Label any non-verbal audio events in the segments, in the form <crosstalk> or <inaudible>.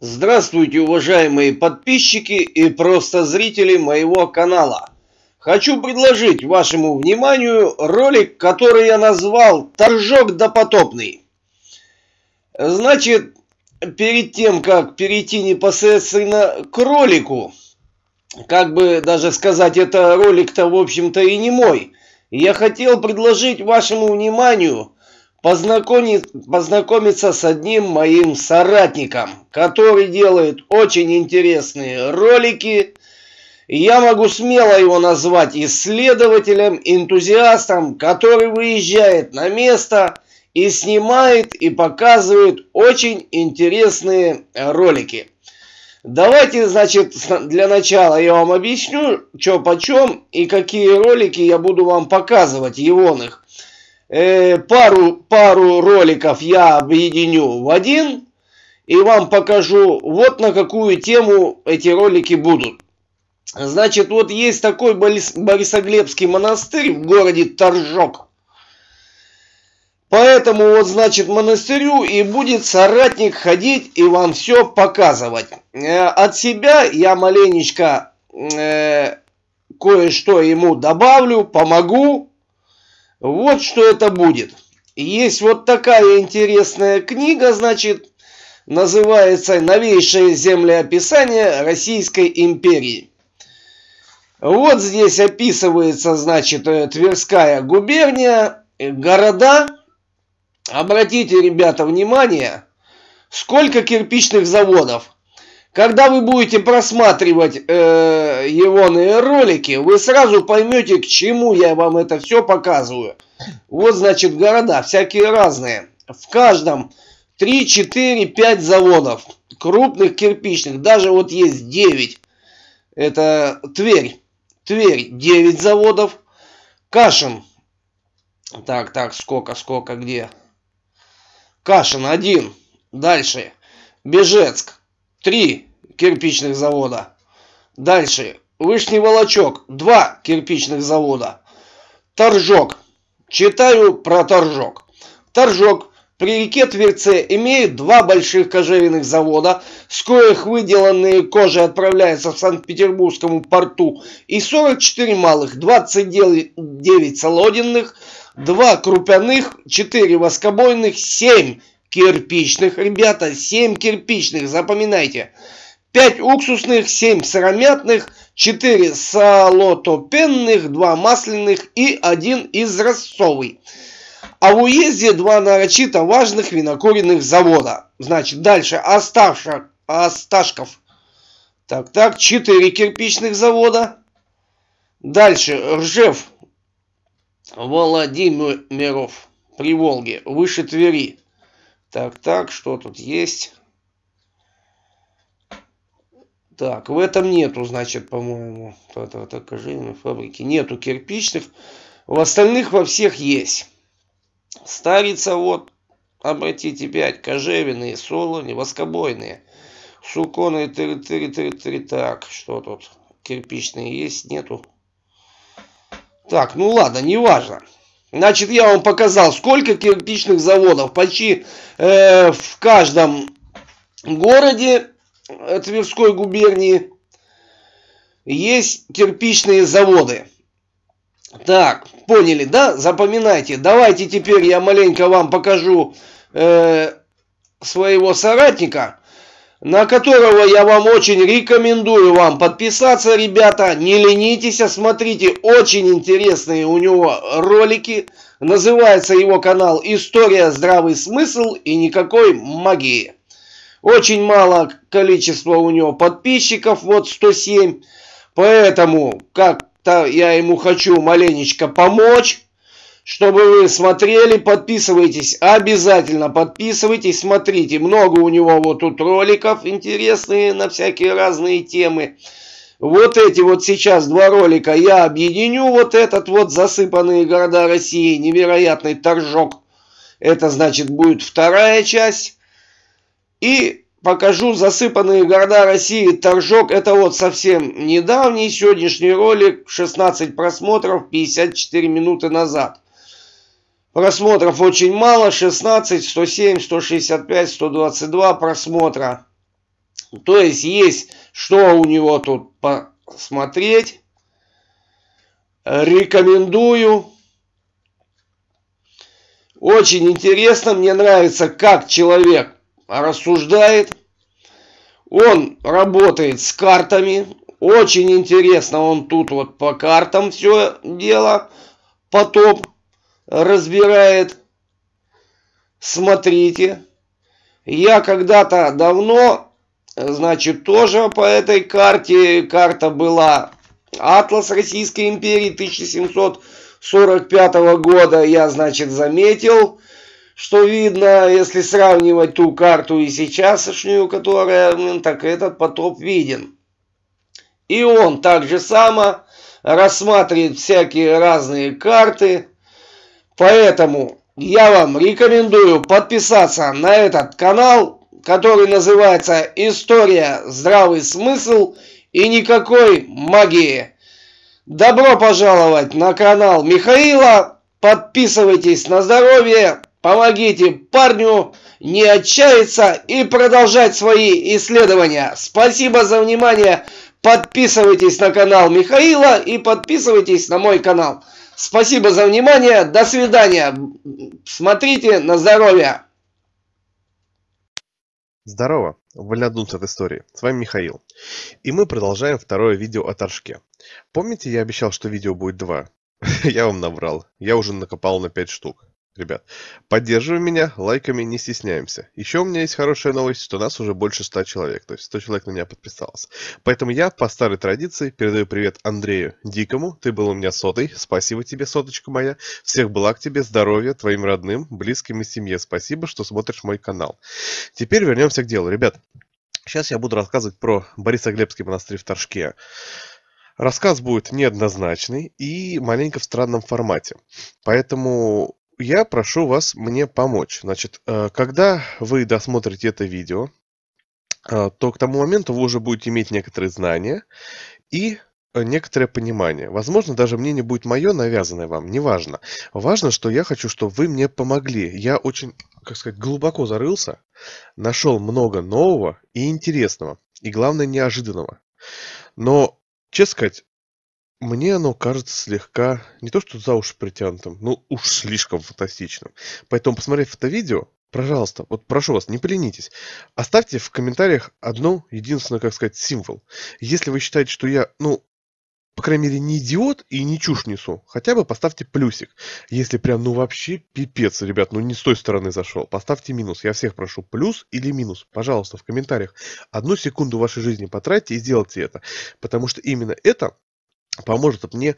Здравствуйте, уважаемые подписчики и просто зрители моего канала. Хочу предложить вашему вниманию ролик, который я назвал «Торжок допотопный». Значит, перед тем, как перейти непосредственно к ролику, как бы даже сказать, это ролик-то, в общем-то, и не мой, я хотел предложить вашему вниманию познакомить, познакомиться с одним моим соратником, который делает очень интересные ролики. Я могу смело его назвать исследователем, энтузиастом, который выезжает на место и снимает и показывает очень интересные ролики. Давайте, значит, для начала я вам объясню, что почем и какие ролики я буду вам показывать, егоных э, пару, пару роликов я объединю в один и вам покажу, вот на какую тему эти ролики будут. Значит, вот есть такой Борисоглебский монастырь в городе Торжок. Поэтому вот, значит, монастырю и будет соратник ходить и вам все показывать. Э, от себя я маленечко э, кое-что ему добавлю, помогу. Вот что это будет. Есть вот такая интересная книга, значит, называется «Новейшее землеописание Российской империи». Вот здесь описывается, значит, э, Тверская губерния, э, города. Обратите, ребята, внимание, сколько кирпичных заводов – когда вы будете просматривать э, егоные ролики, вы сразу поймете, к чему я вам это все показываю. Вот, значит, города всякие разные. В каждом 3, 4, 5 заводов. Крупных кирпичных. Даже вот есть 9. Это Тверь. Тверь 9 заводов. Кашин. Так, так, сколько, сколько, где? Кашин 1. Дальше. Бежецк три кирпичных завода. Дальше. Вышний волочок. Два кирпичных завода. Торжок. Читаю про торжок. Торжок при реке Тверце имеет два больших кожевенных завода, с коих выделанные кожи отправляются в Санкт-Петербургскому порту, и 44 малых, 29 солодинных, 2 крупяных, 4 воскобойных, 7 кирпичных. Ребята, 7 кирпичных, запоминайте. 5 уксусных, 7 сыромятных, 4 салотопенных, 2 масляных и 1 изразцовый. А в уезде два нарочито важных винокуренных завода. Значит, дальше Осташек, Осташков. Так, так, 4 кирпичных завода. Дальше Ржев, Владимиров, Приволги, выше Твери. Так, так, что тут есть? Так, в этом нету, значит, по-моему, этого кожевенной фабрики. Нету кирпичных. В остальных во всех есть. Старица вот, обратите, 5, кожевенные, солони, воскобойные. Суконы, три, три, три, три, так, что тут? Кирпичные есть, нету. Так, ну ладно, неважно. Значит, я вам показал, сколько кирпичных заводов. Почти э, в каждом городе Тверской губернии есть кирпичные заводы. Так, поняли, да? Запоминайте. Давайте теперь я маленько вам покажу э, своего соратника, на которого я вам очень рекомендую вам подписаться, ребята. Не ленитесь, а смотрите, очень интересные у него ролики. Называется его канал «История, здравый смысл и никакой магии». Очень мало количество у него подписчиков, вот 107. Поэтому как-то я ему хочу маленечко помочь чтобы вы смотрели, подписывайтесь, обязательно подписывайтесь, смотрите, много у него вот тут роликов интересные на всякие разные темы. Вот эти вот сейчас два ролика я объединю, вот этот вот «Засыпанные города России», невероятный торжок, это значит будет вторая часть. И покажу засыпанные города России торжок. Это вот совсем недавний сегодняшний ролик, 16 просмотров, 54 минуты назад. Просмотров очень мало, 16, 107, 165, 122 просмотра. То есть есть что у него тут посмотреть. Рекомендую. Очень интересно, мне нравится, как человек рассуждает, он работает с картами. Очень интересно он тут вот по картам все дело потом разбирает. Смотрите. Я когда-то давно, значит, тоже по этой карте, карта была Атлас Российской империи 1745 года, я, значит, заметил, что видно, если сравнивать ту карту и сейчасшнюю, которая, так этот потоп виден. И он так же само рассматривает всякие разные карты, поэтому я вам рекомендую подписаться на этот канал, который называется «История. Здравый смысл» и никакой магии. Добро пожаловать на канал Михаила. Подписывайтесь на здоровье. Помогите парню не отчаяться и продолжать свои исследования. Спасибо за внимание. Подписывайтесь на канал Михаила и подписывайтесь на мой канал. Спасибо за внимание. До свидания. Смотрите на здоровье. Здорово, вольнодумцы от истории. С вами Михаил. И мы продолжаем второе видео о Торжке. Помните, я обещал, что видео будет два? <laughs> я вам набрал. Я уже накопал на пять штук ребят. Поддерживаем меня, лайками не стесняемся. Еще у меня есть хорошая новость, что нас уже больше 100 человек, то есть 100 человек на меня подписалось. Поэтому я, по старой традиции, передаю привет Андрею Дикому, ты был у меня сотый, спасибо тебе, соточка моя. Всех благ тебе, здоровья, твоим родным, близким и семье, спасибо, что смотришь мой канал. Теперь вернемся к делу, ребят. Сейчас я буду рассказывать про Борисоглебский монастырь в Торжке. Рассказ будет неоднозначный и маленько в странном формате. Поэтому я прошу вас мне помочь. Значит, э, когда вы досмотрите это видео, э, то к тому моменту вы уже будете иметь некоторые знания и э, некоторое понимание. Возможно, даже мнение будет мое, навязанное вам, неважно. Важно, что я хочу, чтобы вы мне помогли. Я очень, как сказать, глубоко зарылся, нашел много нового и интересного, и главное, неожиданного. Но, честно сказать, мне оно кажется слегка не то что за уши притянутым, ну уж слишком фантастичным. Поэтому, посмотрев это видео, пожалуйста, вот прошу вас, не поленитесь, оставьте в комментариях одно единственное, как сказать, символ. Если вы считаете, что я, ну, по крайней мере, не идиот и не чушь несу, хотя бы поставьте плюсик. Если прям, ну вообще пипец, ребят, ну не с той стороны зашел, поставьте минус. Я всех прошу, плюс или минус, пожалуйста, в комментариях. Одну секунду вашей жизни потратьте и сделайте это, потому что именно это поможет мне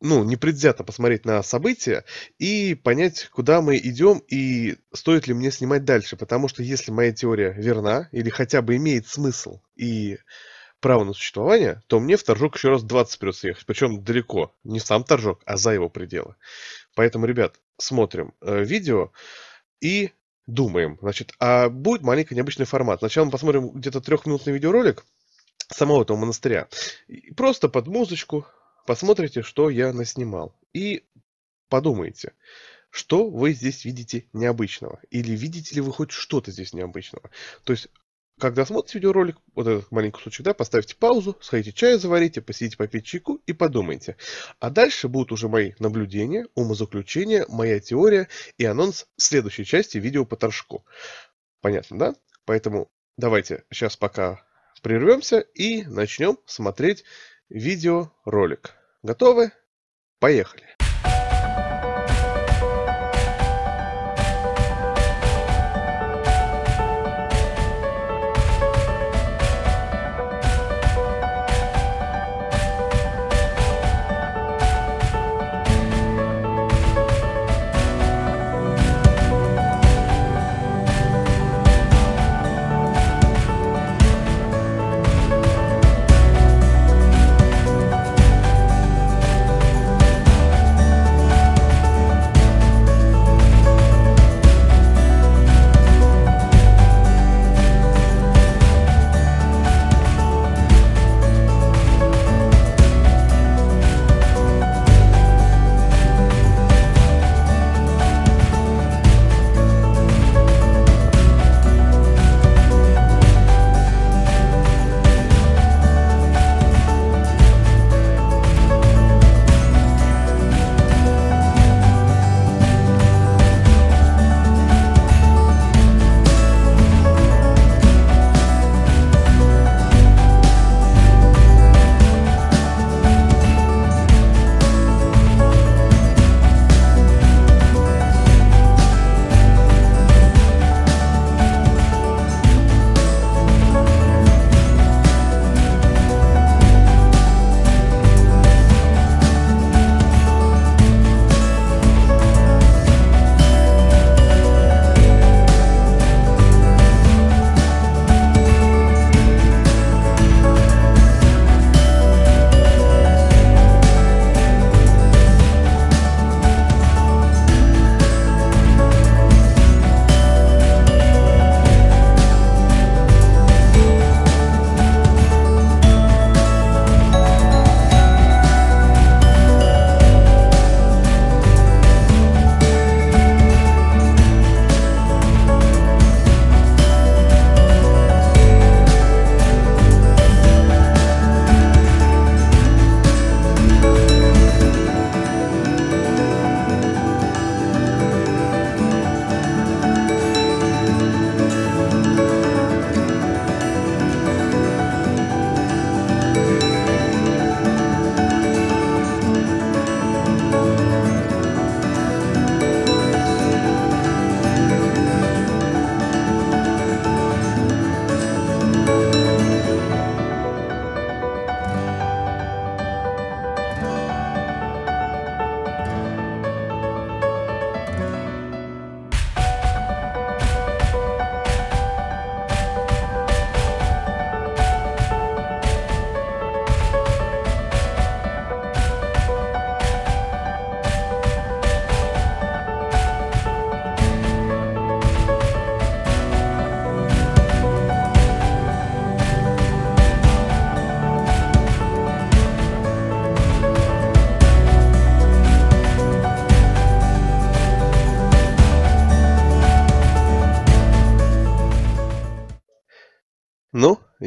ну, непредвзято посмотреть на события и понять, куда мы идем и стоит ли мне снимать дальше. Потому что если моя теория верна или хотя бы имеет смысл и право на существование, то мне в Торжок еще раз 20 придется ехать. Причем далеко. Не в сам Торжок, а за его пределы. Поэтому, ребят, смотрим э, видео и думаем. Значит, а будет маленький необычный формат. Сначала мы посмотрим где-то трехминутный видеоролик, самого этого монастыря. И просто под музычку посмотрите, что я наснимал. И подумайте, что вы здесь видите необычного? Или видите ли вы хоть что-то здесь необычного? То есть, когда смотрите видеоролик, вот этот маленький кусочек, да, поставьте паузу, сходите чаю заварите, посидите попить чайку и подумайте. А дальше будут уже мои наблюдения, умозаключения, моя теория и анонс следующей части видео по торжку. Понятно, да? Поэтому давайте сейчас пока прервемся и начнем смотреть видеоролик. Готовы? Поехали!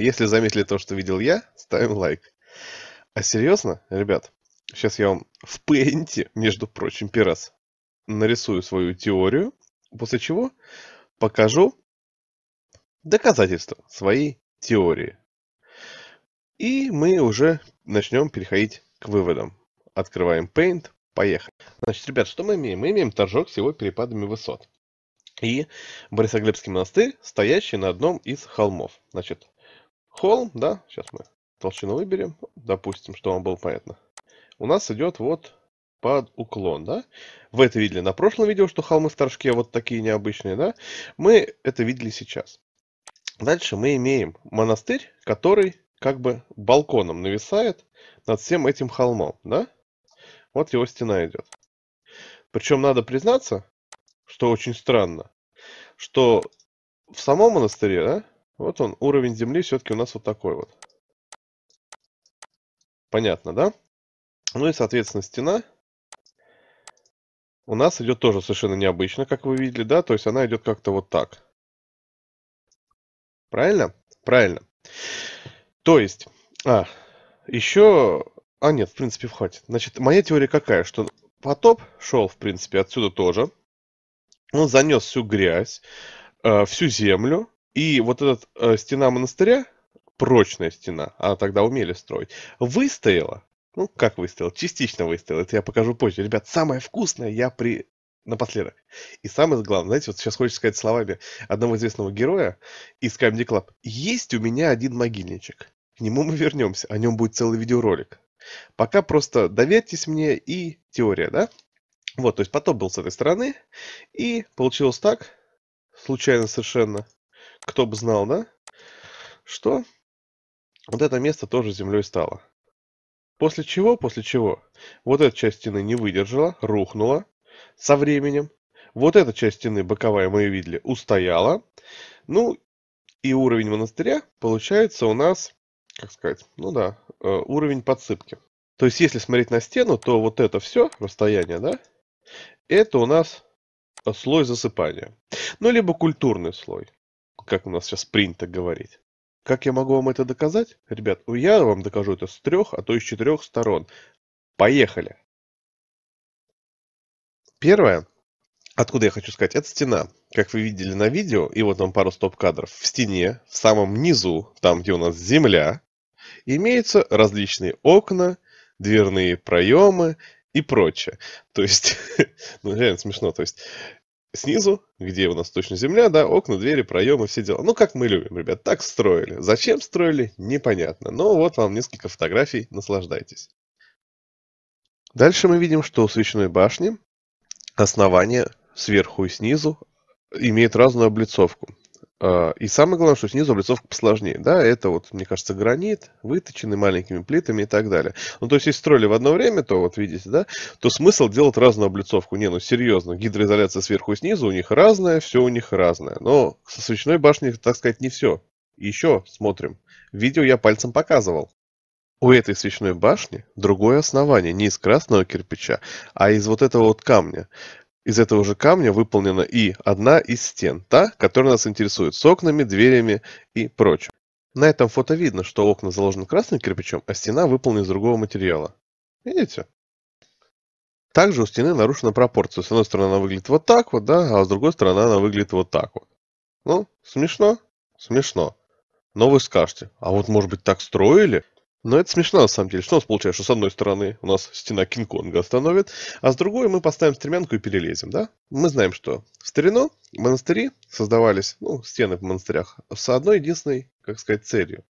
Если заметили то, что видел я, ставим лайк. А серьезно, ребят, сейчас я вам в пейнте, между прочим, пирас, нарисую свою теорию, после чего покажу доказательства своей теории. И мы уже начнем переходить к выводам. Открываем Paint, поехали. Значит, ребят, что мы имеем? Мы имеем торжок с его перепадами высот. И Борисоглебский монастырь, стоящий на одном из холмов. Значит, холм, да, сейчас мы толщину выберем, допустим, что вам было понятно, у нас идет вот под уклон, да. Вы это видели на прошлом видео, что холмы в Торжке вот такие необычные, да. Мы это видели сейчас. Дальше мы имеем монастырь, который как бы балконом нависает над всем этим холмом, да. Вот его стена идет. Причем надо признаться, что очень странно, что в самом монастыре, да, вот он, уровень земли все-таки у нас вот такой вот. Понятно, да? Ну и, соответственно, стена у нас идет тоже совершенно необычно, как вы видели, да? То есть она идет как-то вот так. Правильно? Правильно. То есть, а, еще... А, нет, в принципе, хватит. Значит, моя теория какая, что потоп шел, в принципе, отсюда тоже. Он занес всю грязь, э, всю землю, и вот эта э, стена монастыря, прочная стена, а тогда умели строить, выстояла. Ну, как выстояла? Частично выстояла. Это я покажу позже. Ребят, самое вкусное я при... напоследок. И самое главное, знаете, вот сейчас хочется сказать словами одного известного героя из Comedy Club. Есть у меня один могильничек. К нему мы вернемся. О нем будет целый видеоролик. Пока просто доверьтесь мне и теория, да? Вот, то есть потоп был с этой стороны, и получилось так, случайно совершенно, кто бы знал, да? Что? Вот это место тоже землей стало. После чего, после чего, вот эта часть стены не выдержала, рухнула со временем. Вот эта часть стены, боковая, мы ее видели, устояла. Ну, и уровень монастыря получается у нас, как сказать, ну да, э, уровень подсыпки. То есть, если смотреть на стену, то вот это все, расстояние, да, это у нас э, слой засыпания. Ну, либо культурный слой как у нас сейчас принято говорить. Как я могу вам это доказать? Ребят, я вам докажу это с трех, а то и с четырех сторон. Поехали. Первое, откуда я хочу сказать, это стена. Как вы видели на видео, и вот вам пару стоп-кадров. В стене, в самом низу, там где у нас земля, имеются различные окна, дверные проемы и прочее. То есть, <laughs> ну реально смешно, то есть снизу, где у нас точно земля, да, окна, двери, проемы, все дела. Ну, как мы любим, ребят, так строили. Зачем строили, непонятно. Но вот вам несколько фотографий, наслаждайтесь. Дальше мы видим, что у свечной башни основание сверху и снизу имеет разную облицовку. А, и самое главное, что снизу облицовка посложнее. Да, это вот, мне кажется, гранит, выточенный маленькими плитами и так далее. Ну, то есть, если строили в одно время, то вот видите, да, то смысл делать разную облицовку. Не, ну серьезно, гидроизоляция сверху и снизу у них разная, все у них разное. Но со свечной башней, так сказать, не все. Еще смотрим. Видео я пальцем показывал. У этой свечной башни другое основание, не из красного кирпича, а из вот этого вот камня. Из этого же камня выполнена и одна из стен, та, которая нас интересует, с окнами, дверями и прочим. На этом фото видно, что окна заложены красным кирпичом, а стена выполнена из другого материала. Видите? Также у стены нарушена пропорция. С одной стороны она выглядит вот так вот, да, а с другой стороны она выглядит вот так вот. Ну, смешно? Смешно. Но вы скажете, а вот может быть так строили? Но это смешно на самом деле. Что у нас получается? Что с одной стороны у нас стена Кинг-Конга остановит, а с другой мы поставим стремянку и перелезем, да? Мы знаем, что в старину монастыри создавались, ну, стены в монастырях, с одной единственной, как сказать, целью.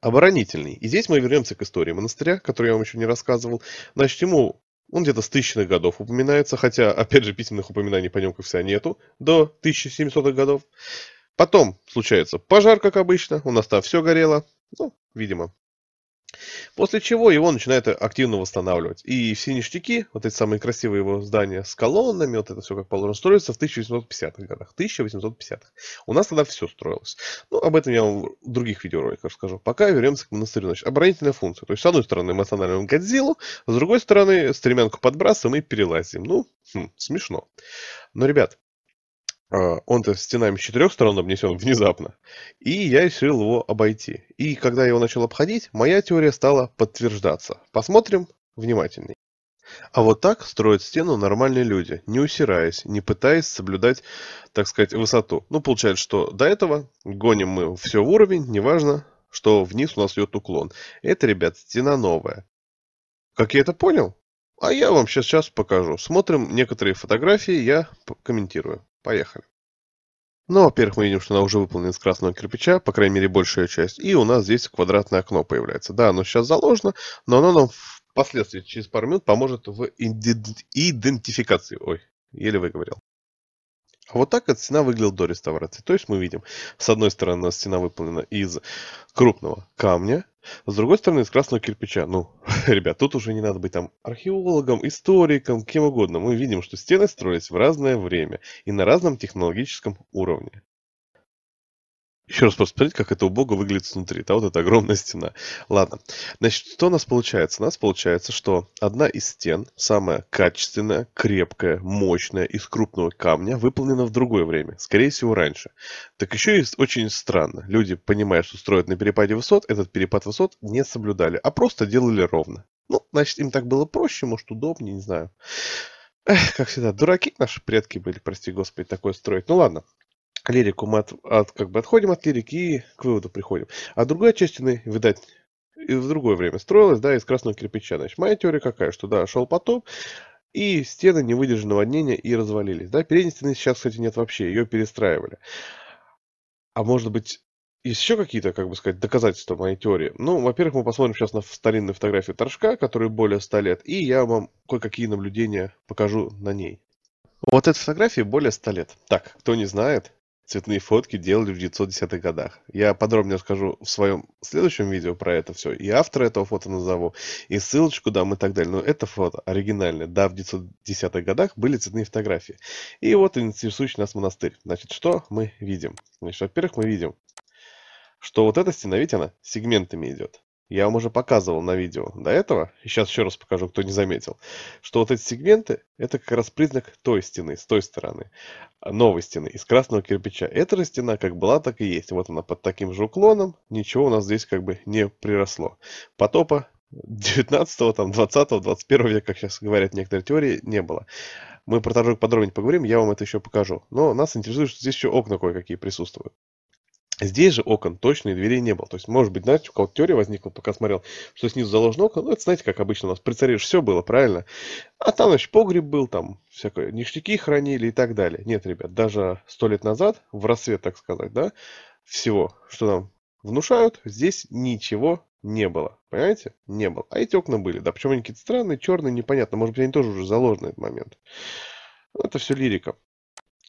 Оборонительный. И здесь мы вернемся к истории монастыря, которую я вам еще не рассказывал. Значит, ему он где-то с тысячных годов упоминается, хотя, опять же, письменных упоминаний по нем, как вся, нету, до 1700-х годов. Потом случается пожар, как обычно, у нас там все горело, ну, видимо, После чего его начинают активно восстанавливать. И все ништяки, вот эти самые красивые его здания с колоннами, вот это все как положено, строится в 1850-х годах. 1850-х. У нас тогда все строилось. Ну, об этом я вам в других видеороликах расскажу. Пока вернемся к монастырю. Значит, оборонительная функция. То есть, с одной стороны, мы останавливаем Годзиллу, с другой стороны, стремянку подбрасываем и перелазим. Ну, хм, смешно. Но, ребят, а, он-то стенами с четырех сторон обнесен внезапно. И я решил его обойти. И когда я его начал обходить, моя теория стала подтверждаться. Посмотрим внимательней. А вот так строят стену нормальные люди, не усираясь, не пытаясь соблюдать, так сказать, высоту. Ну, получается, что до этого гоним мы все в уровень, неважно, что вниз у нас идет уклон. Это, ребят, стена новая. Как я это понял? А я вам сейчас, сейчас покажу. Смотрим некоторые фотографии, я комментирую. Поехали. Ну, во-первых, мы видим, что она уже выполнена из красного кирпича, по крайней мере, большая часть. И у нас здесь квадратное окно появляется. Да, оно сейчас заложено, но оно нам впоследствии, через пару минут, поможет в идентификации. Ой, еле выговорил. А вот так эта стена выглядела до реставрации. То есть мы видим, с одной стороны, у нас стена выполнена из крупного камня, с другой стороны, из красного кирпича. Ну, <laughs> ребят, тут уже не надо быть там археологом, историком, кем угодно. Мы видим, что стены строились в разное время и на разном технологическом уровне. Еще раз просто посмотрите, как это убого выглядит внутри. Да, вот эта огромная стена. Ладно. Значит, что у нас получается? У нас получается, что одна из стен, самая качественная, крепкая, мощная, из крупного камня, выполнена в другое время. Скорее всего, раньше. Так еще и очень странно. Люди, понимая, что строят на перепаде высот, этот перепад высот не соблюдали, а просто делали ровно. Ну, значит, им так было проще, может, удобнее, не знаю. Эх, как всегда, дураки наши предки были, прости господи, такое строить. Ну ладно, к лирику мы от, от, как бы отходим от лирики и к выводу приходим. А другая часть стены, видать, и в другое время строилась, да, из красного кирпича. Значит, моя теория какая, что, да, шел потоп, и стены не выдержали наводнения и развалились. Да, передней стены сейчас, кстати, нет вообще, ее перестраивали. А может быть, есть еще какие-то, как бы сказать, доказательства моей теории? Ну, во-первых, мы посмотрим сейчас на старинные фотографию Торжка, которые более 100 лет, и я вам кое-какие наблюдения покажу на ней. Вот эта фотография более 100 лет. Так, кто не знает, цветные фотки делали в 910-х годах. Я подробнее расскажу в своем следующем видео про это все. И автора этого фото назову, и ссылочку дам и так далее. Но это фото оригинальное. Да, в 910-х годах были цветные фотографии. И вот интересующий нас монастырь. Значит, что мы видим? Значит, во-первых, мы видим, что вот эта стена, видите, она сегментами идет. Я вам уже показывал на видео до этого, и сейчас еще раз покажу, кто не заметил, что вот эти сегменты, это как раз признак той стены, с той стороны, а, новой стены, из красного кирпича. Эта стена как была, так и есть. Вот она под таким же уклоном, ничего у нас здесь как бы не приросло. Потопа 19 го там, 20 го 21 века, как сейчас говорят некоторые теории, не было. Мы про торжок подробнее поговорим, я вам это еще покажу. Но нас интересует, что здесь еще окна кое-какие присутствуют. Здесь же окон точно и дверей не было. То есть, может быть, знаете, у кого-то теория возникла, пока смотрел, что снизу заложено окно, Ну, это, знаете, как обычно у нас при царе все было, правильно? А там, значит, погреб был, там всякое ништяки хранили и так далее. Нет, ребят, даже сто лет назад, в рассвет, так сказать, да, всего, что нам внушают, здесь ничего не было. Понимаете? Не было. А эти окна были. Да, почему они какие-то странные, черные, непонятно. Может быть, они тоже уже заложены в этот момент. Ну, это все лирика.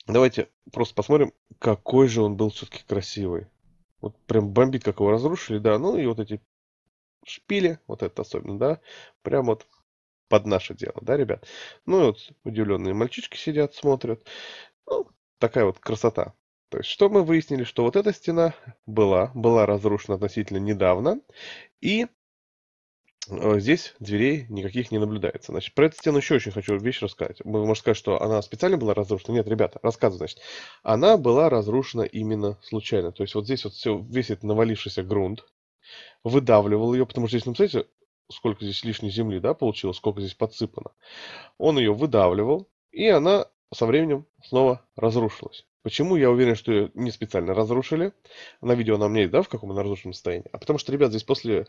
Давайте просто посмотрим, какой же он был все-таки красивый. Вот прям бомбит, как его разрушили, да. Ну и вот эти шпили, вот это особенно, да. Прям вот под наше дело, да, ребят? Ну и вот удивленные мальчишки сидят, смотрят. Ну, такая вот красота. То есть, что мы выяснили, что вот эта стена была, была разрушена относительно недавно, и Э, здесь дверей никаких не наблюдается. Значит, про эту стену еще очень хочу вещь рассказать. Вы можете сказать, что она специально была разрушена. Нет, ребята, рассказываю, значит. Она была разрушена именно случайно. То есть вот здесь вот все, весь этот навалившийся грунт выдавливал ее, потому что здесь, ну, смотрите, сколько здесь лишней земли, да, получилось, сколько здесь подсыпано. Он ее выдавливал, и она со временем снова разрушилась. Почему я уверен, что ее не специально разрушили? На видео она нам есть, да, в каком она разрушенном состоянии? А потому что, ребят, здесь после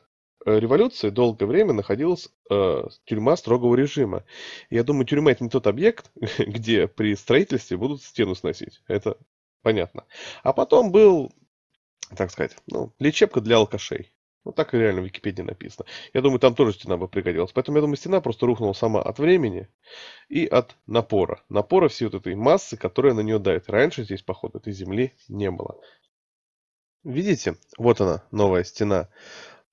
Э, революции долгое время находилась э, тюрьма строгого режима. Я думаю, тюрьма это не тот объект, <laughs> где при строительстве будут стену сносить. Это понятно. А потом был, так сказать, ну, лечебка для алкашей. Ну, так и реально в Википедии написано. Я думаю, там тоже стена бы пригодилась. Поэтому, я думаю, стена просто рухнула сама от времени и от напора. Напора всей вот этой массы, которая на нее давит. Раньше здесь, походу, этой земли не было. Видите? Вот она, новая стена.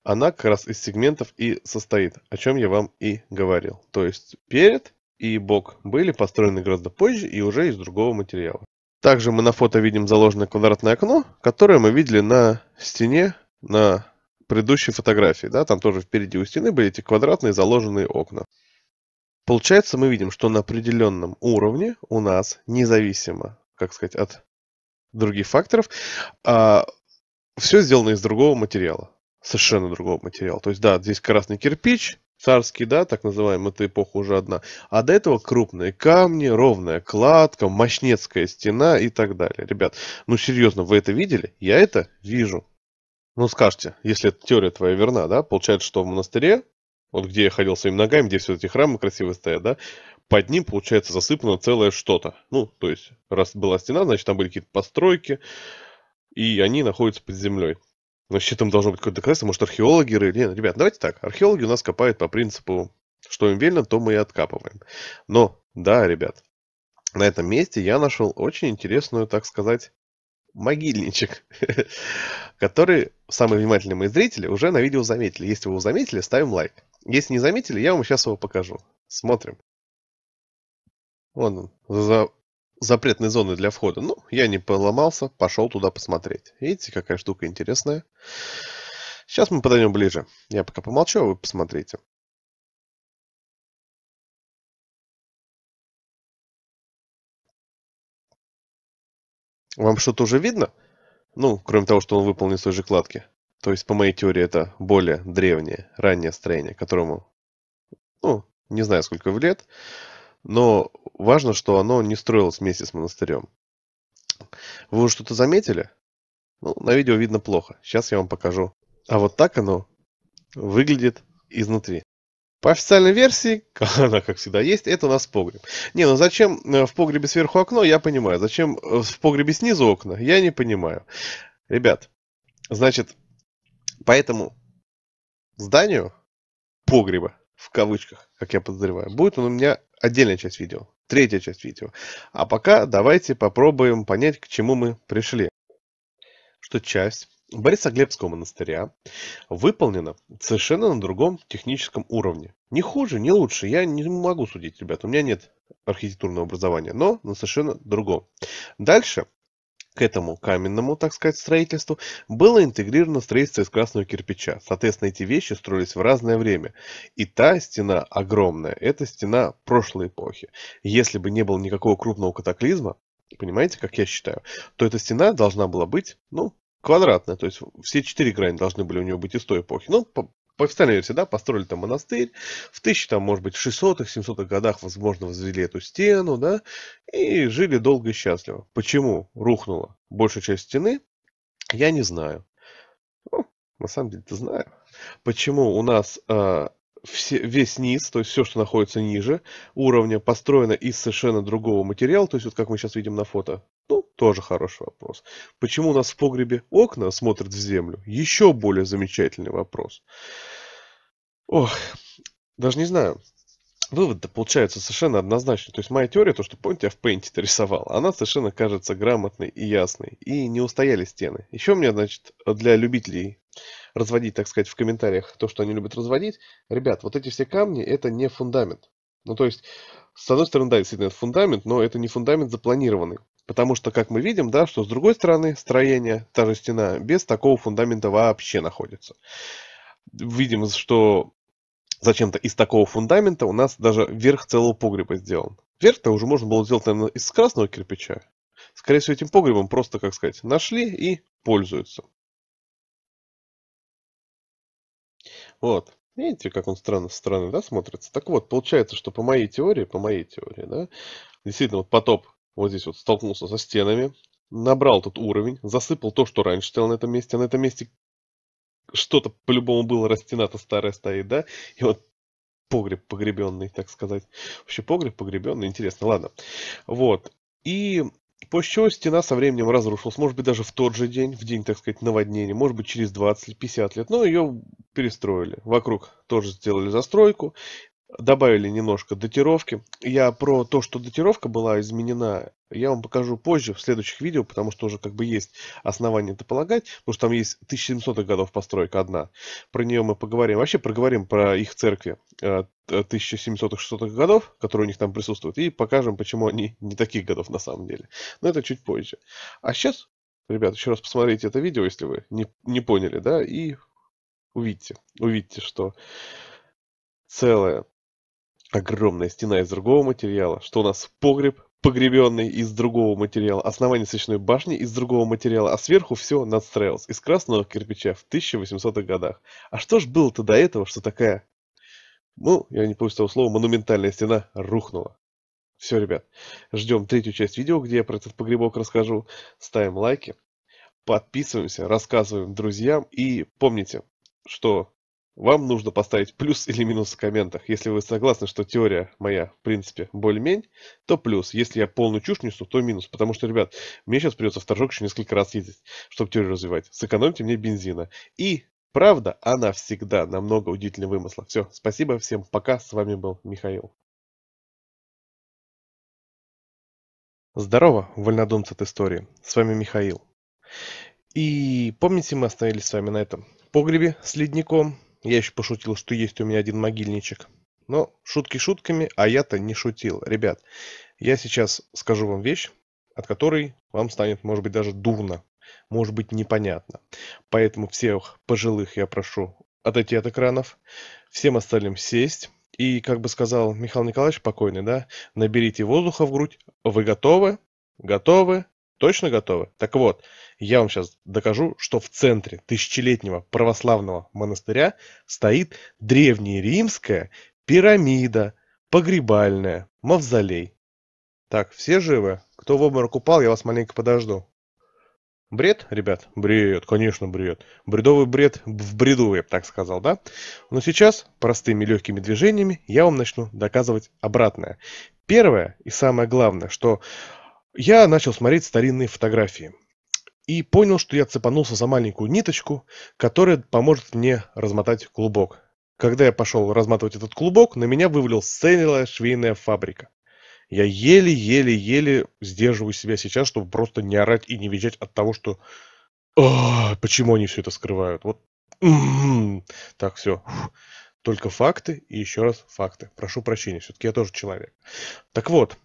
Она как раз из сегментов и состоит, о чем я вам и говорил. То есть перед и бок были построены гораздо позже и уже из другого материала. Также мы на фото видим заложенное квадратное окно, которое мы видели на стене на предыдущей фотографии. Да? Там тоже впереди у стены были эти квадратные заложенные окна. Получается, мы видим, что на определенном уровне у нас, независимо, как сказать, от других факторов, а, все сделано из другого материала совершенно другого материала. То есть, да, здесь красный кирпич, царский, да, так называемый, эта эпоха уже одна. А до этого крупные камни, ровная кладка, мощнецкая стена и так далее. Ребят, ну серьезно, вы это видели? Я это вижу. Ну скажите, если эта теория твоя верна, да, получается, что в монастыре, вот где я ходил своими ногами, где все эти храмы красиво стоят, да, под ним, получается, засыпано целое что-то. Ну, то есть, раз была стена, значит, там были какие-то постройки, и они находятся под землей. Но там должно быть какое-то доказательство. Может, археологи или... Нет, ребят, давайте так. Археологи у нас копают по принципу, что им велено, то мы и откапываем. Но, да, ребят, на этом месте я нашел очень интересную, так сказать, могильничек, <laughs> который самые внимательные мои зрители уже на видео заметили. Если вы его заметили, ставим лайк. Если не заметили, я вам сейчас его покажу. Смотрим. Вон он, за запретной зоны для входа. Ну, я не поломался, пошел туда посмотреть. Видите, какая штука интересная. Сейчас мы подойдем ближе. Я пока помолчу, а вы посмотрите. Вам что-то уже видно? Ну, кроме того, что он выполнен из той же кладки. То есть, по моей теории, это более древнее, раннее строение, которому, ну, не знаю, сколько в лет, но важно, что оно не строилось вместе с монастырем. Вы что-то заметили? Ну, на видео видно плохо. Сейчас я вам покажу. А вот так оно выглядит изнутри. По официальной версии, <laughs> она как всегда есть, это у нас погреб. Не, ну зачем э, в погребе сверху окно, я понимаю. Зачем э, в погребе снизу окна, я не понимаю. Ребят, значит, по этому зданию погреба в кавычках, как я подозреваю. Будет он у меня отдельная часть видео, третья часть видео. А пока давайте попробуем понять, к чему мы пришли. Что часть Борисоглебского монастыря выполнена совершенно на другом техническом уровне. Не хуже, не лучше. Я не могу судить, ребят. У меня нет архитектурного образования, но на совершенно другом. Дальше к этому каменному, так сказать, строительству было интегрировано строительство из красного кирпича. Соответственно, эти вещи строились в разное время. И та стена огромная, это стена прошлой эпохи. Если бы не было никакого крупного катаклизма, понимаете, как я считаю, то эта стена должна была быть, ну, квадратная, то есть все четыре грани должны были у нее быть из той эпохи. Ну, Повстали всегда, построили там монастырь. В 1000 там, может быть, в 600-х, 700-х годах, возможно, возвели эту стену, да, и жили долго и счастливо. Почему рухнула большая часть стены, я не знаю. Ну, на самом деле-то знаю. Почему у нас э, все, весь низ, то есть все, что находится ниже уровня, построено из совершенно другого материала, то есть вот как мы сейчас видим на фото, ну, тоже хороший вопрос. Почему у нас в погребе окна смотрят в землю? Еще более замечательный вопрос. Ох, даже не знаю. Вывод-то получается совершенно однозначный. То есть моя теория, то, что, помните, я в пейнте то рисовал, она совершенно кажется грамотной и ясной. И не устояли стены. Еще мне, значит, для любителей разводить, так сказать, в комментариях то, что они любят разводить. Ребят, вот эти все камни, это не фундамент. Ну, то есть, с одной стороны, да, действительно, это фундамент, но это не фундамент запланированный. Потому что, как мы видим, да, что с другой стороны строение, та же стена, без такого фундамента вообще находится. Видим, что зачем-то из такого фундамента у нас даже верх целого погреба сделан. Верх-то уже можно было сделать, наверное, из красного кирпича. Скорее всего, этим погребом просто, как сказать, нашли и пользуются. Вот. Видите, как он странно странно да, смотрится? Так вот, получается, что по моей теории, по моей теории, да, действительно, вот потоп вот здесь вот столкнулся со стенами, набрал тут уровень, засыпал то, что раньше стоял на этом месте, а на этом месте что-то по-любому было растенато старое стоит, да, и вот погреб погребенный, так сказать. Вообще погреб погребенный, интересно, ладно. Вот, и После чего стена со временем разрушилась, может быть, даже в тот же день, в день, так сказать, наводнения, может быть, через 20-50 лет, но ее перестроили. Вокруг тоже сделали застройку, добавили немножко датировки. Я про то, что датировка была изменена, я вам покажу позже в следующих видео, потому что уже как бы есть основания это полагать, потому что там есть 1700-х годов постройка одна. Про нее мы поговорим. Вообще проговорим про их церкви 1700-600-х э, х годов, которые у них там присутствуют, и покажем, почему они не таких годов на самом деле. Но это чуть позже. А сейчас, ребят, еще раз посмотрите это видео, если вы не, не поняли, да, и увидите, увидите, что целая огромная стена из другого материала, что у нас погреб, погребенный из другого материала, основание свечной башни из другого материала, а сверху все надстраивалось из красного кирпича в 1800-х годах. А что ж было-то до этого, что такая, ну, я не помню того слова, монументальная стена рухнула? Все, ребят, ждем третью часть видео, где я про этот погребок расскажу. Ставим лайки, подписываемся, рассказываем друзьям и помните, что вам нужно поставить плюс или минус в комментах. Если вы согласны, что теория моя, в принципе, более-мень, то плюс. Если я полную чушь несу, то минус. Потому что, ребят, мне сейчас придется в Торжок еще несколько раз ездить, чтобы теорию развивать. Сэкономьте мне бензина. И правда, она всегда намного удивительнее вымысла. Все, спасибо, всем пока. С вами был Михаил. Здорово, вольнодумцы от истории. С вами Михаил. И помните, мы остановились с вами на этом погребе с ледником, я еще пошутил, что есть у меня один могильничек. Но шутки шутками, а я-то не шутил. Ребят, я сейчас скажу вам вещь, от которой вам станет, может быть, даже дурно, может быть, непонятно. Поэтому всех пожилых я прошу отойти от экранов, всем остальным сесть. И, как бы сказал Михаил Николаевич покойный, да, наберите воздуха в грудь. Вы готовы? Готовы? Точно готовы? Так вот, я вам сейчас докажу, что в центре тысячелетнего православного монастыря стоит древнеримская пирамида, погребальная, мавзолей. Так, все живы? Кто в обморок упал, я вас маленько подожду. Бред, ребят? Бред, конечно, бред. Бредовый бред в бреду, я бы так сказал, да? Но сейчас простыми легкими движениями я вам начну доказывать обратное. Первое и самое главное, что я начал смотреть старинные фотографии и понял, что я цепанулся за маленькую ниточку, которая поможет мне размотать клубок. Когда я пошел разматывать этот клубок, на меня вывалилась целая швейная фабрика. Я еле-еле-еле сдерживаю себя сейчас, чтобы просто не орать и не визжать от того, что «А, почему они все это скрывают. Вот м-м-м, так все. Только факты и еще раз факты. Прошу прощения, все-таки я тоже человек. Так вот,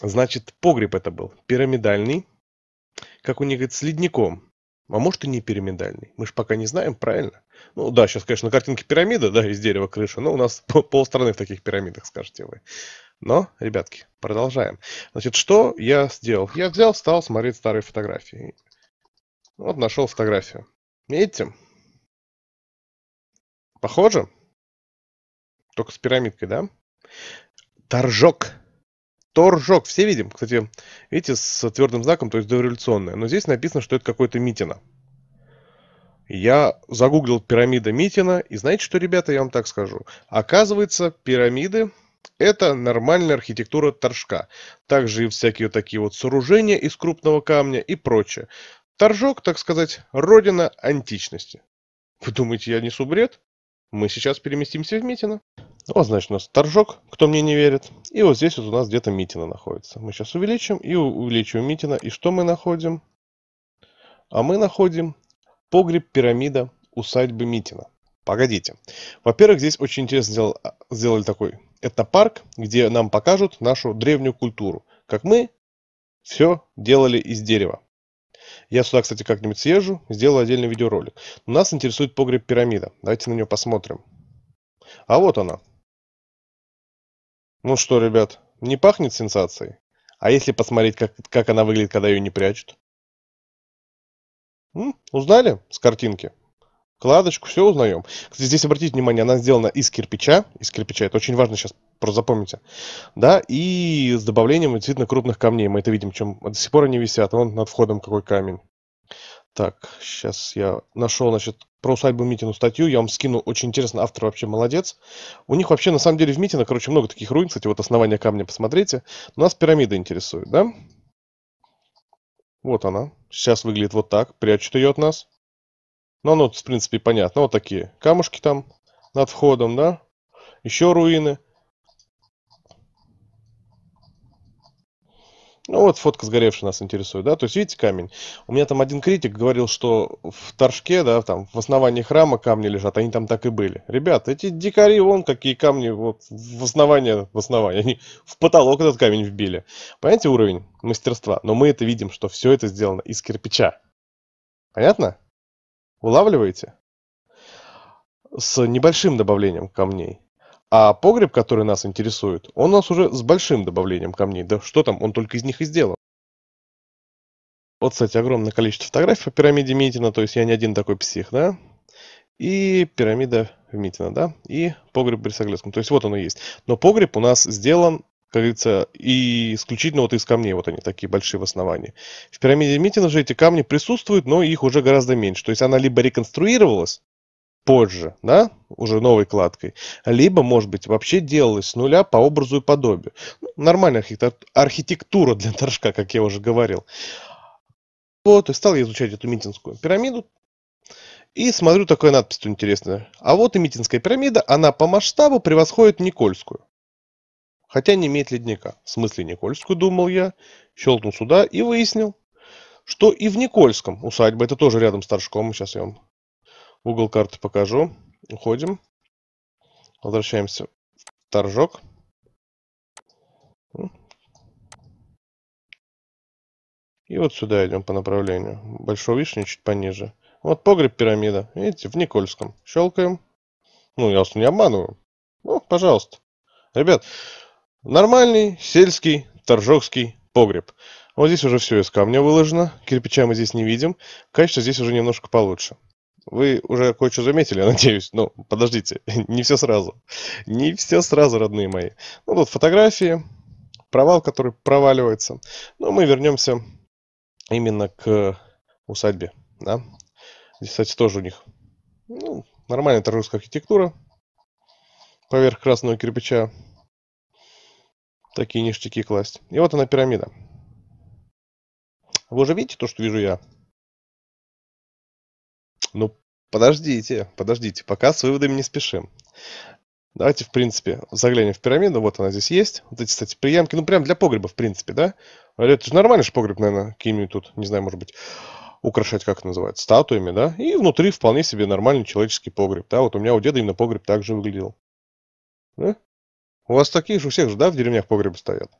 Значит, погреб это был пирамидальный, как у них говорит, с ледником. А может и не пирамидальный. Мы же пока не знаем, правильно? Ну да, сейчас, конечно, на картинке пирамида, да, из дерева крыша, но у нас <laughs> полстраны в таких пирамидах, скажете вы. Но, ребятки, продолжаем. Значит, что я сделал? Я взял, стал смотреть старые фотографии. Вот нашел фотографию. Видите? Похоже? Только с пирамидкой, да? Торжок Торжок все видим, кстати, видите, с твердым знаком, то есть дореволюционное. Но здесь написано, что это какой-то Митина. Я загуглил пирамида Митина, и знаете что, ребята, я вам так скажу. Оказывается, пирамиды – это нормальная архитектура торжка. Также и всякие такие вот сооружения из крупного камня и прочее. Торжок, так сказать, родина античности. Вы думаете, я несу бред? Мы сейчас переместимся в Митино. Вот, значит, у нас торжок, кто мне не верит. И вот здесь вот у нас где-то Митина находится. Мы сейчас увеличим и увеличиваем Митина. И что мы находим? А мы находим погреб пирамида усадьбы Митина. Погодите. Во-первых, здесь очень интересно сделал, а, сделали такой этнопарк, где нам покажут нашу древнюю культуру. Как мы все делали из дерева. Я сюда, кстати, как-нибудь съезжу, сделаю отдельный видеоролик. нас интересует погреб пирамида. Давайте на нее посмотрим. А вот она. Ну что, ребят, не пахнет сенсацией? А если посмотреть, как, как она выглядит, когда ее не прячут? М? Узнали с картинки? Кладочку, все узнаем. Кстати, здесь обратите внимание, она сделана из кирпича. Из кирпича, это очень важно сейчас, просто запомните. Да, и с добавлением действительно крупных камней. Мы это видим, чем до сих пор они висят. Вон над входом какой камень. Так, сейчас я нашел, значит, про усадьбу Митину статью, я вам скину, очень интересно, автор вообще молодец. У них вообще, на самом деле, в Митино, короче, много таких руин, кстати, вот основание камня, посмотрите. Но нас пирамида интересует, да? Вот она, сейчас выглядит вот так, прячут ее от нас. Ну, ну, в принципе, понятно, вот такие камушки там над входом, да? Еще руины. Ну вот фотка сгоревшая нас интересует, да, то есть видите камень. У меня там один критик говорил, что в Торжке, да, там в основании храма камни лежат, они там так и были. Ребят, эти дикари, вон какие камни вот в основании, в основании, они в потолок этот камень вбили. Понимаете уровень мастерства? Но мы это видим, что все это сделано из кирпича. Понятно? Улавливаете? С небольшим добавлением камней. А погреб, который нас интересует, он у нас уже с большим добавлением камней. Да что там, он только из них и сделал. Вот, кстати, огромное количество фотографий по пирамиде Митина, то есть я не один такой псих, да? И пирамида Митина, да? И погреб Борисоглебском. То есть вот оно есть. Но погреб у нас сделан, как говорится, и исключительно вот из камней. Вот они такие большие в основании. В пирамиде Митина же эти камни присутствуют, но их уже гораздо меньше. То есть она либо реконструировалась, позже, да, уже новой кладкой, либо, может быть, вообще делалось с нуля по образу и подобию. Ну, нормальная архитектура для торжка, как я уже говорил. Вот, и стал я изучать эту митинскую пирамиду. И смотрю, такая надпись тут интересная. А вот и митинская пирамида, она по масштабу превосходит Никольскую. Хотя не имеет ледника. В смысле Никольскую, думал я. Щелкнул сюда и выяснил, что и в Никольском усадьба, это тоже рядом с Торжком, сейчас я вам Угол карты покажу. Уходим. Возвращаемся в торжок. И вот сюда идем по направлению. Большой вишни чуть пониже. Вот погреб пирамида. Видите, в Никольском. Щелкаем. Ну, я вас не обманываю. Ну, пожалуйста. Ребят, нормальный сельский торжокский погреб. Вот здесь уже все из камня выложено. Кирпича мы здесь не видим. Качество здесь уже немножко получше. Вы уже кое-что заметили, <laughs> я надеюсь. Ну, подождите, <laughs> не все сразу. Не все сразу, родные мои. Ну, тут фотографии, провал, который проваливается. Но ну, мы вернемся именно к усадьбе, да. Здесь, кстати, тоже у них ну, нормальная торговская архитектура. Поверх красного кирпича такие ништяки класть. И вот она пирамида. Вы уже видите то, что вижу я? Ну, подождите, подождите, пока с выводами не спешим. Давайте, в принципе, заглянем в пирамиду. Вот она здесь есть. Вот эти, кстати, приямки. Ну, прям для погреба, в принципе, да? Это же нормальный же погреб, наверное, какими-нибудь тут, не знаю, может быть, украшать, как это называется, статуями, да? И внутри вполне себе нормальный человеческий погреб, да? Вот у меня у деда именно погреб так же выглядел. Да? У вас такие же у всех же, да, в деревнях погребы стоят?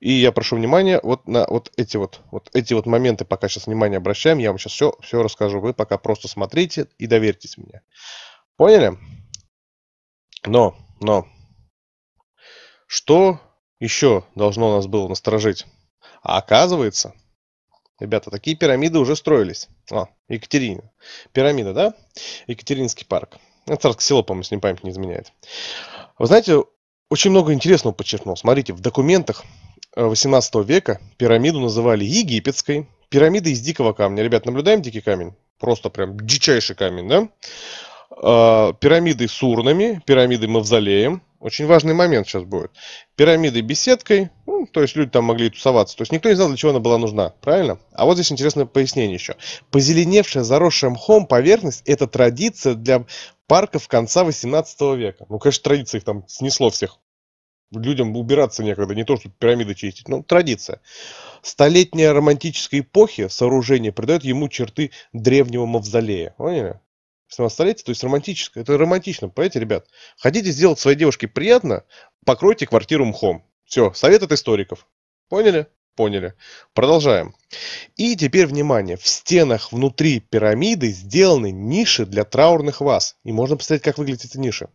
И я прошу внимания вот на вот эти вот, вот эти вот моменты, пока сейчас внимание обращаем, я вам сейчас все, все расскажу. Вы пока просто смотрите и доверьтесь мне. Поняли? Но, но, что еще должно нас было насторожить? А оказывается, ребята, такие пирамиды уже строились. А, Екатерина. Пирамида, да? Екатеринский парк. Это царское село, по-моему, с ним память не изменяет. Вы знаете, очень много интересного подчеркнул. Смотрите, в документах 18 э, века пирамиду называли египетской, пирамидой из дикого камня. Ребят, наблюдаем дикий камень? Просто прям дичайший камень, да? А, пирамиды с урнами, пирамиды мавзолеем. Очень важный момент сейчас будет. Пирамиды беседкой, ну, то есть люди там могли тусоваться. То есть никто не знал, для чего она была нужна, правильно? А вот здесь интересное пояснение еще. Позеленевшая, заросшая мхом поверхность – это традиция для парков конца 18 века. Ну, конечно, традиция их там снесло всех Людям убираться некогда, не то, чтобы пирамиды чистить, но традиция. Столетняя романтическая эпохи сооружение придает ему черты древнего мавзолея. Поняли? Столетие, то есть романтическое. Это романтично, понимаете, ребят? Хотите сделать своей девушке приятно, покройте квартиру мхом. Все, совет от историков. Поняли? Поняли. Продолжаем. И теперь внимание. В стенах внутри пирамиды сделаны ниши для траурных вас. И можно посмотреть, как выглядят эти ниши.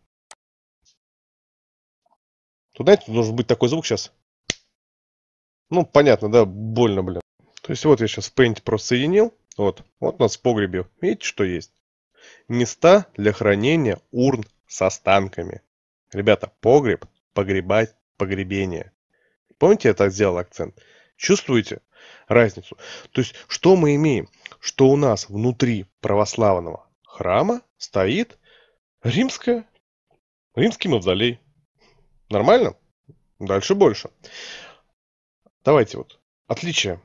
Туда это должен быть такой звук сейчас. Ну, понятно, да, больно, блин. То есть вот я сейчас в Paint просто соединил. Вот, вот у нас в погребе. Видите, что есть? Места для хранения урн с останками. Ребята, погреб, погребать, погребение. Помните, я так сделал акцент? Чувствуете разницу? То есть, что мы имеем? Что у нас внутри православного храма стоит римская, римский мавзолей. Нормально? Дальше больше. Давайте вот. Отличие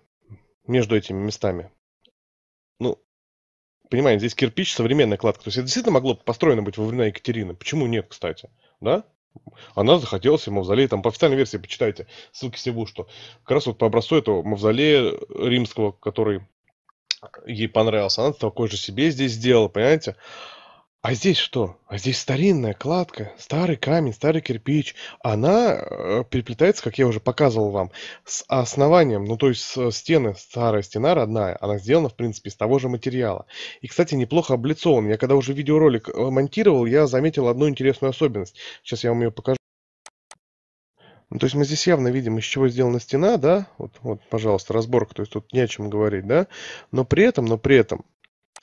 между этими местами. Ну, понимаете, здесь кирпич, современная кладка. То есть это действительно могло построено быть во времена Екатерины. Почему нет, кстати? Да? Она захотела себе мавзолей, там по официальной версии почитайте, ссылки все в что как раз вот по образцу этого мавзолея римского, который ей понравился, она такой же себе здесь сделала, понимаете? А здесь что? А здесь старинная кладка, старый камень, старый кирпич. Она э, переплетается, как я уже показывал вам, с основанием, ну то есть с стены, старая стена родная, она сделана, в принципе, из того же материала. И, кстати, неплохо облицован. Я когда уже видеоролик э, монтировал, я заметил одну интересную особенность. Сейчас я вам ее покажу. Ну, то есть мы здесь явно видим, из чего сделана стена, да? Вот, вот, пожалуйста, разборка, то есть тут не о чем говорить, да? Но при этом, но при этом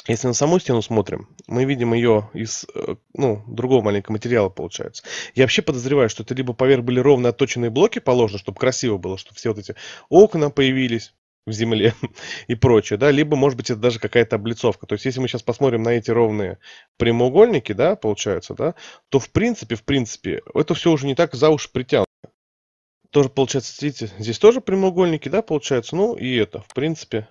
если на саму стену смотрим, мы видим ее из э, ну, другого маленького материала, получается. Я вообще подозреваю, что это либо поверх были ровно отточенные блоки положены, чтобы красиво было, чтобы все вот эти окна появились в земле <laughs> и прочее, да, либо, может быть, это даже какая-то облицовка. То есть, если мы сейчас посмотрим на эти ровные прямоугольники, да, получается, да, то, в принципе, в принципе, это все уже не так за уши притянуто. Тоже, получается, видите, здесь тоже прямоугольники, да, получается, ну, и это, в принципе,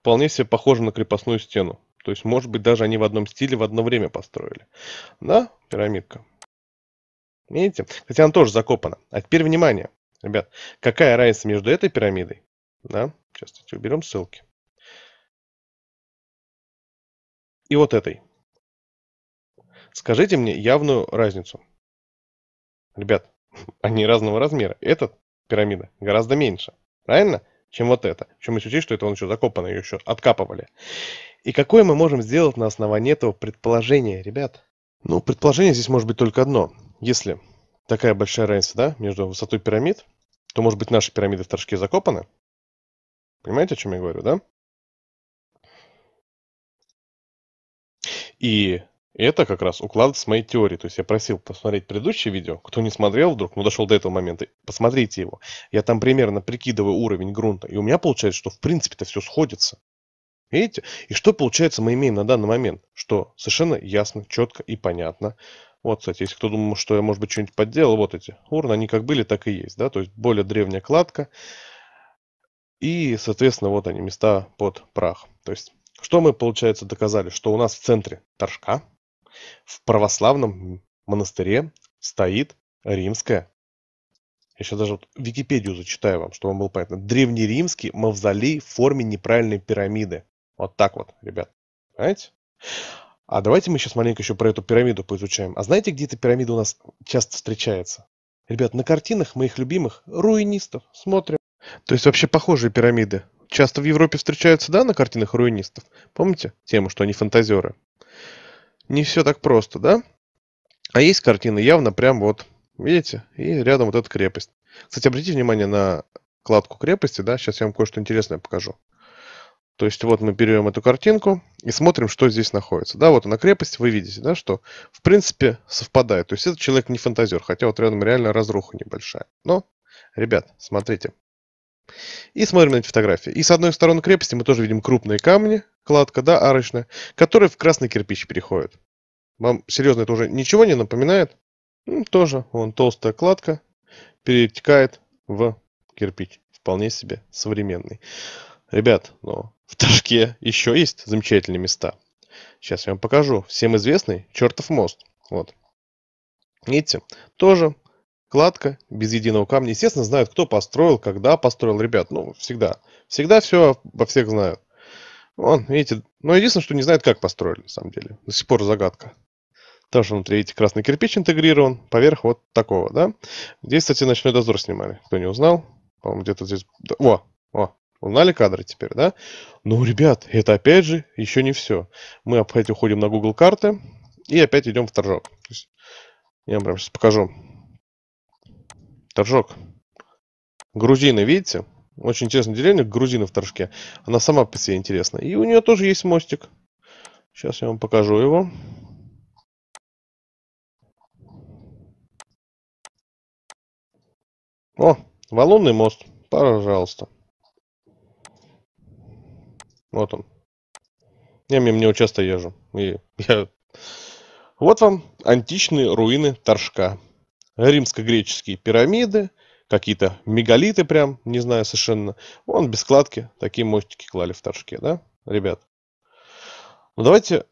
вполне себе похоже на крепостную стену. То есть, может быть, даже они в одном стиле в одно время построили. Да, пирамидка. Видите? Хотя она тоже закопана. А теперь внимание, ребят. Какая разница между этой пирамидой? Да, сейчас, кстати, уберем ссылки. И вот этой. Скажите мне явную разницу. Ребят, <laughs> они разного размера. Этот пирамида гораздо меньше. Правильно? чем вот это. чем если учесть, что это он еще закопанный, ее еще откапывали. И какое мы можем сделать на основании этого предположения, ребят? Ну, предположение здесь может быть только одно. Если такая большая разница, да, между высотой пирамид, то, может быть, наши пирамиды в Торжке закопаны? Понимаете, о чем я говорю, да? И и это как раз укладывается с моей теорией. То есть я просил посмотреть предыдущее видео. Кто не смотрел вдруг, но дошел до этого момента, посмотрите его. Я там примерно прикидываю уровень грунта. И у меня получается, что в принципе это все сходится. Видите? И что получается мы имеем на данный момент? Что совершенно ясно, четко и понятно. Вот, кстати, если кто думал, что я, может быть, что-нибудь подделал, вот эти урны, они как были, так и есть, да, то есть более древняя кладка. И, соответственно, вот они, места под прах. То есть, что мы, получается, доказали? Что у нас в центре торжка, в православном монастыре стоит римская. Я сейчас даже вот Википедию зачитаю вам, чтобы вам было понятно. Древнеримский мавзолей в форме неправильной пирамиды. Вот так вот, ребят. Понимаете? А давайте мы сейчас маленько еще про эту пирамиду поизучаем. А знаете, где эта пирамида у нас часто встречается? Ребят, на картинах моих любимых руинистов смотрим. То есть вообще похожие пирамиды. Часто в Европе встречаются, да, на картинах руинистов? Помните тему, что они фантазеры? не все так просто, да? А есть картины явно прям вот, видите, и рядом вот эта крепость. Кстати, обратите внимание на кладку крепости, да, сейчас я вам кое-что интересное покажу. То есть вот мы берем эту картинку и смотрим, что здесь находится. Да, вот она крепость, вы видите, да, что в принципе совпадает. То есть этот человек не фантазер, хотя вот рядом реально разруха небольшая. Но, ребят, смотрите, и смотрим на эти фотографии. И с одной стороны крепости мы тоже видим крупные камни, кладка, да, арочная, которые в красный кирпич переходят. Вам серьезно это уже ничего не напоминает? Ну, тоже, вон толстая кладка перетекает в кирпич. Вполне себе современный. Ребят, но в Ташке еще есть замечательные места. Сейчас я вам покажу. Всем известный чертов мост. Вот. Видите, тоже кладка, без единого камня. Естественно, знают, кто построил, когда построил. Ребят, ну, всегда. Всегда все во всех знают. Вон, видите, но ну, единственное, что не знают, как построили, на самом деле. До сих пор загадка. Тоже внутри, видите, красный кирпич интегрирован, поверх вот такого, да? Здесь, кстати, ночной дозор снимали, кто не узнал. По-моему, где-то здесь... О, о, узнали кадры теперь, да? Ну, ребят, это опять же еще не все. Мы опять уходим на Google карты и опять идем в торжок. Я вам прямо сейчас покажу Торжок. Грузины, видите? Очень интересная деревня, грузины в Торжке. Она сама по себе интересна. И у нее тоже есть мостик. Сейчас я вам покажу его. О, валунный мост. Пожалуйста. Вот он. Я мимо него часто езжу. И <laughs> я... Вот вам античные руины Торжка римско-греческие пирамиды, какие-то мегалиты прям, не знаю совершенно. Вон без складки такие мостики клали в Торжке, да, ребят? Ну давайте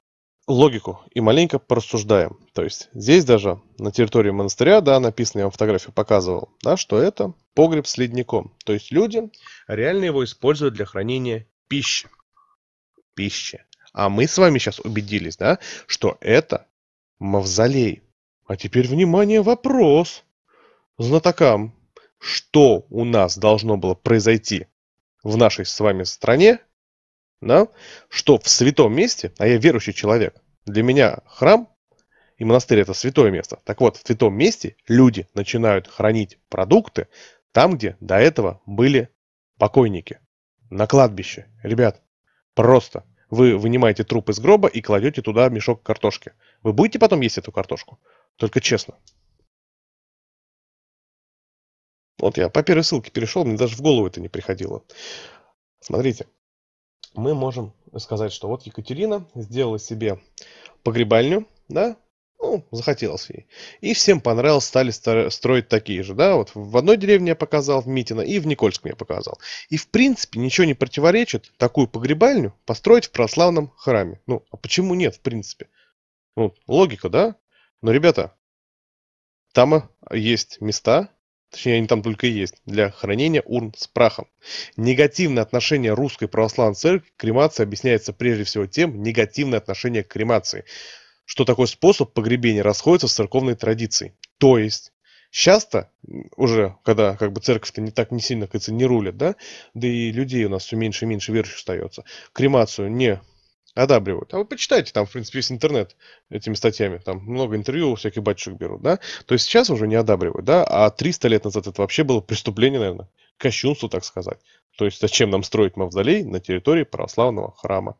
логику и маленько порассуждаем. То есть здесь даже на территории монастыря, да, написано, я вам фотографию показывал, да, что это погреб с ледником. То есть люди реально его используют для хранения пищи. Пищи. А мы с вами сейчас убедились, да, что это мавзолей. А теперь, внимание, вопрос знатокам. Что у нас должно было произойти в нашей с вами стране, да, что в святом месте, а я верующий человек, для меня храм и монастырь это святое место. Так вот, в святом месте люди начинают хранить продукты там, где до этого были покойники. На кладбище. Ребят, просто. Вы вынимаете труп из гроба и кладете туда мешок картошки. Вы будете потом есть эту картошку? Только честно. Вот я по первой ссылке перешел, мне даже в голову это не приходило. Смотрите, мы можем сказать, что вот Екатерина сделала себе погребальню, да, ну, захотелось ей. И всем понравилось, стали строить такие же, да, вот в одной деревне я показал, в Митино, и в Никольском я показал. И, в принципе, ничего не противоречит такую погребальню построить в прославном храме. Ну, а почему нет, в принципе? Ну, логика, да? Но, ну, ребята, там есть места, точнее они там только и есть, для хранения урн с прахом. Негативное отношение русской православной церкви к кремации объясняется прежде всего тем, негативное отношение к кремации, что такой способ погребения расходится с церковной традицией. То есть, часто, уже когда как бы церковь-то не так не сильно, кажется, не рулит, да, да и людей у нас все меньше и меньше верующих остается, кремацию не одабривают. А вы почитайте, там, в принципе, есть интернет этими статьями, там много интервью всяких батюшек берут, да, то есть сейчас уже не одабривают, да, а 300 лет назад это вообще было преступление, наверное, кощунство, так сказать. То есть зачем нам строить мавзолей на территории православного храма?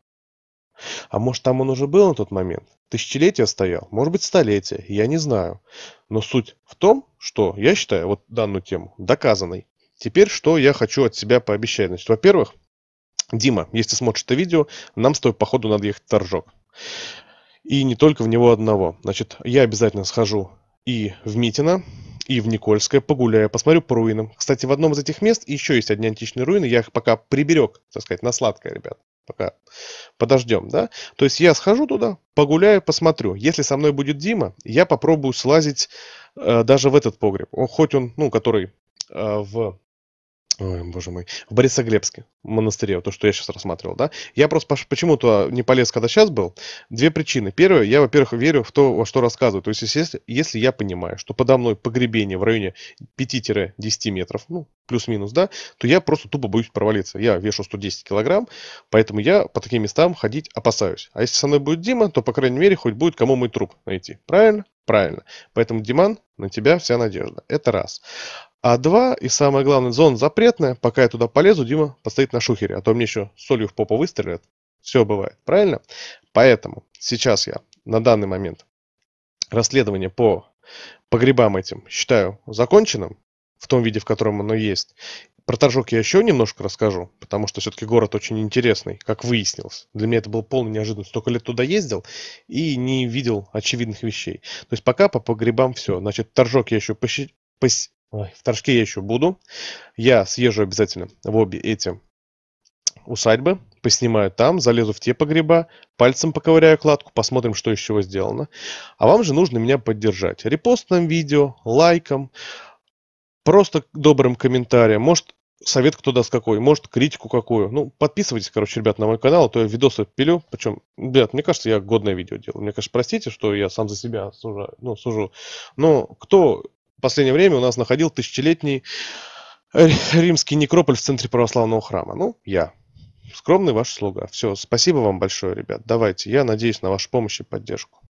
А может, там он уже был на тот момент? Тысячелетие стоял, может быть, столетие, я не знаю. Но суть в том, что я считаю вот данную тему доказанной. Теперь что я хочу от себя пообещать? Значит, во-первых, Дима, если смотришь это видео, нам с тобой походу надо ехать в Торжок. И не только в него одного. Значит, я обязательно схожу и в Митина, и в Никольское, погуляю, посмотрю по руинам. Кстати, в одном из этих мест еще есть одни античные руины, я их пока приберег, так сказать, на сладкое, ребят. Пока подождем, да? То есть я схожу туда, погуляю, посмотрю. Если со мной будет Дима, я попробую слазить э, даже в этот погреб. Он, хоть он, ну, который э, в Ой, боже мой. В Борисоглебске, в монастыре, то, что я сейчас рассматривал, да. Я просто почему-то не полез, когда сейчас был. Две причины. Первое, я, во-первых, верю в то, во что рассказываю. То есть, если, если я понимаю, что подо мной погребение в районе 5-10 метров, ну, плюс-минус, да, то я просто тупо боюсь провалиться. Я вешу 110 килограмм, поэтому я по таким местам ходить опасаюсь. А если со мной будет Дима, то, по крайней мере, хоть будет кому мой труп найти. Правильно? Правильно. Поэтому Диман, на тебя вся надежда. Это раз. А два, и самое главное, зона запретная. Пока я туда полезу, Дима постоит на шухере, а то мне еще солью в попу выстрелят. Все бывает, правильно? Поэтому сейчас я на данный момент расследование по погребам этим считаю законченным в том виде, в котором оно есть. Про Торжок я еще немножко расскажу, потому что все-таки город очень интересный, как выяснилось. Для меня это было полной неожиданность, Столько лет туда ездил и не видел очевидных вещей. То есть пока по погребам все. Значит, Торжок я еще пощи... пос... Ой, в Торжке я еще буду. Я съезжу обязательно в обе эти усадьбы, поснимаю там, залезу в те погреба, пальцем поковыряю кладку, посмотрим, что еще чего сделано. А вам же нужно меня поддержать. Репостом видео, лайком, просто добрым комментарием. Может, совет кто даст какой, может критику какую. Ну, подписывайтесь, короче, ребят, на мой канал, а то я видосы пилю. Причем, ребят, мне кажется, я годное видео делаю. Мне, кажется, простите, что я сам за себя сужаю, ну, сужу. Но кто в последнее время у нас находил тысячелетний римский некрополь в центре православного храма? Ну, я. Скромный ваш слуга. Все, спасибо вам большое, ребят. Давайте, я надеюсь на вашу помощь и поддержку.